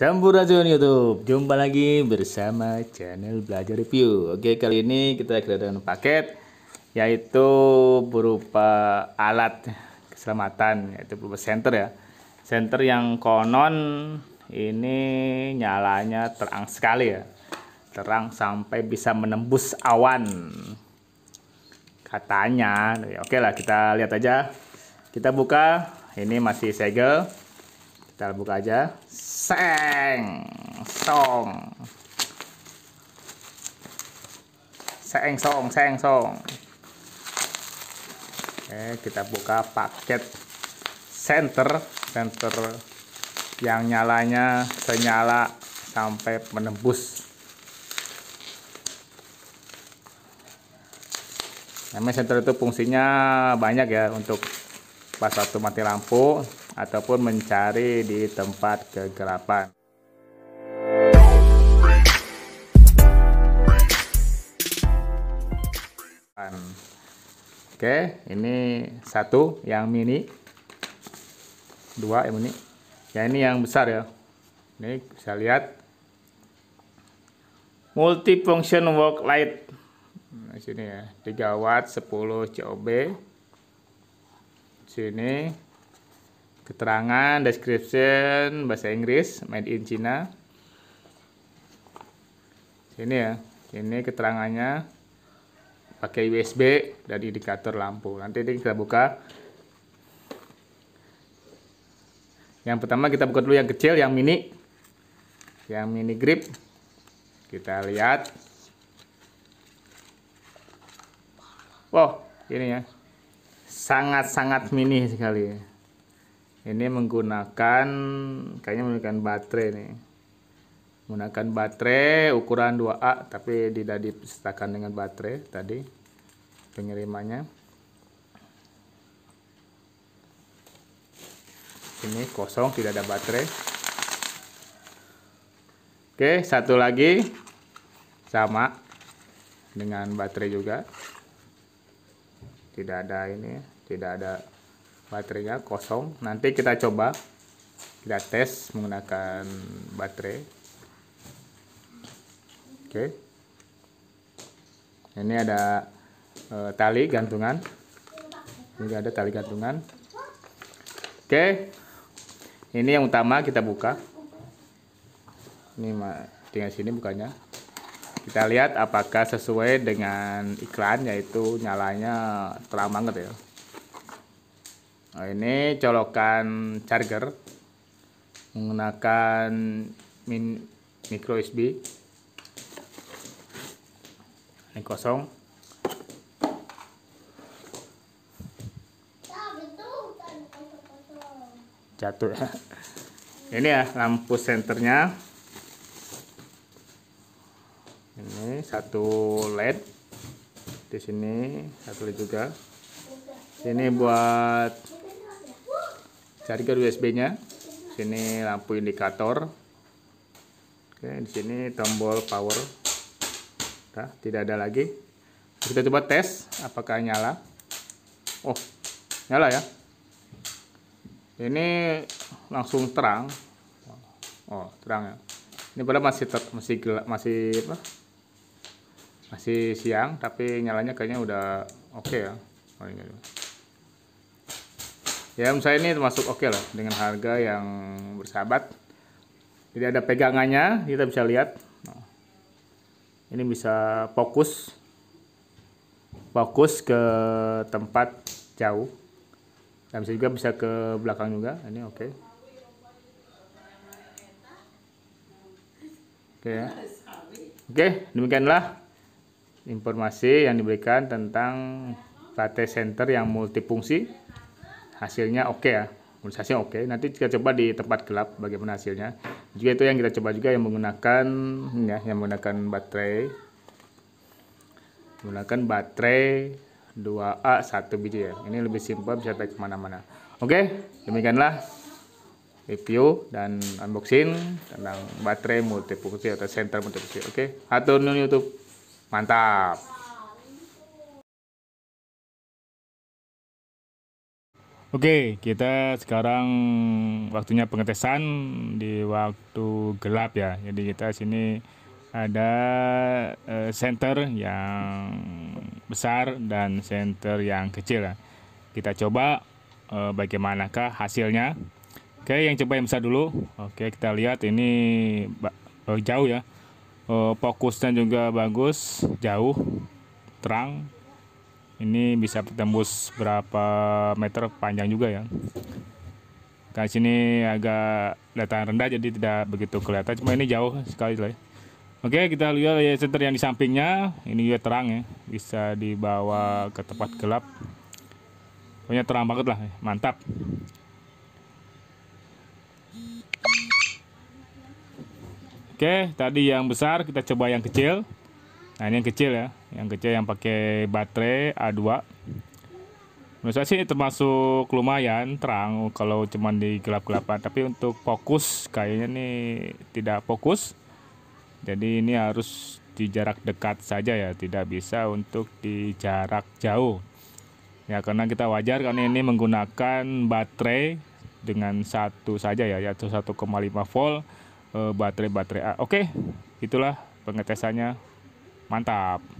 Sampurasun YouTube. Jumpa lagi bersama channel Belajar Review. Oke, kali ini kita kedatangan paket yaitu berupa alat keselamatan yaitu berupa senter ya. Senter yang konon ini nyalanya terang sekali ya. Terang sampai bisa menembus awan. Katanya. Oke lah, kita lihat aja. Kita buka. Ini masih segel kita buka aja seng song seng song seng song oke kita buka paket center center yang nyalanya senyala sampai menembus memang center itu fungsinya banyak ya untuk pas waktu mati lampu ataupun mencari di tempat kegelapan. Oke, ini satu yang mini, dua yang mini, ya ini yang besar ya. Ini bisa lihat multifunction work light. Nah, sini ya, 3 watt 10 COB sini e, keterangan description bahasa Inggris made in China sini e ya ini e keterangannya pakai USB dan indikator lampu nanti ini kita buka yang pertama kita buka dulu yang kecil yang mini yang mini grip kita lihat wow ini ya sangat-sangat mini sekali ini menggunakan kayaknya menggunakan baterai nih menggunakan baterai ukuran 2A tapi tidak disertakan dengan baterai tadi pengirimannya ini kosong tidak ada baterai oke satu lagi sama dengan baterai juga tidak ada ini ya, tidak ada baterainya kosong nanti kita coba kita tes menggunakan baterai oke okay. ini ada e, tali gantungan ini ada tali gantungan oke okay. ini yang utama kita buka ini tinggal sini bukanya kita lihat apakah sesuai dengan iklan yaitu nyalanya terang banget ya nah, ini colokan charger menggunakan min micro USB ini kosong jatuh ya. ini ya lampu senternya satu led di sini satu led juga sini buat charger USB nya sini lampu indikator oke di sini tombol power nah, tidak ada lagi kita coba tes apakah nyala oh nyala ya ini langsung terang oh terang ya ini pada masih ter, masih gelap masih apa masih siang tapi nyalanya kayaknya udah oke okay ya oh, ya saya ini termasuk oke okay lah dengan harga yang bersahabat Jadi ada pegangannya kita bisa lihat nah, ini bisa fokus fokus ke tempat jauh dan bisa juga bisa ke belakang juga ini oke okay. oke okay. Ya. oke okay, demikianlah informasi yang diberikan tentang latte Center yang multifungsi hasilnya oke okay ya menurut oke okay. nanti kita coba di tempat gelap bagaimana hasilnya juga itu yang kita coba juga yang menggunakan ya yang menggunakan baterai menggunakan baterai 2A 1 biji ya ini lebih simpel bisa pakai kemana-mana oke okay, demikianlah review dan unboxing tentang baterai multifungsi atau center multifungsi oke okay. atau youtube Mantap. Oke, kita sekarang waktunya pengetesan di waktu gelap ya. Jadi kita sini ada eh, center yang besar dan center yang kecil. Ya. Kita coba eh, bagaimanakah hasilnya. Oke, yang coba yang besar dulu. Oke, kita lihat ini jauh ya. Eh, fokusnya juga bagus jauh terang ini bisa tembus berapa meter panjang juga ya kan sini agak dataran rendah jadi tidak begitu kelihatan cuma ini jauh sekali lah ya. oke kita lihat ya center yang di sampingnya ini juga terang ya bisa dibawa ke tempat gelap pokoknya terang banget lah mantap Oke, tadi yang besar kita coba yang kecil. Nah, ini yang kecil ya, yang kecil yang pakai baterai A2. Menurut saya sih termasuk lumayan terang kalau cuman di gelap-gelapan, tapi untuk fokus kayaknya nih tidak fokus. Jadi ini harus di jarak dekat saja ya, tidak bisa untuk di jarak jauh. Ya, karena kita wajar karena ini menggunakan baterai dengan satu saja ya, yaitu 1,5 volt Eh, baterai-baterai A. Oke, itulah pengetesannya. Mantap.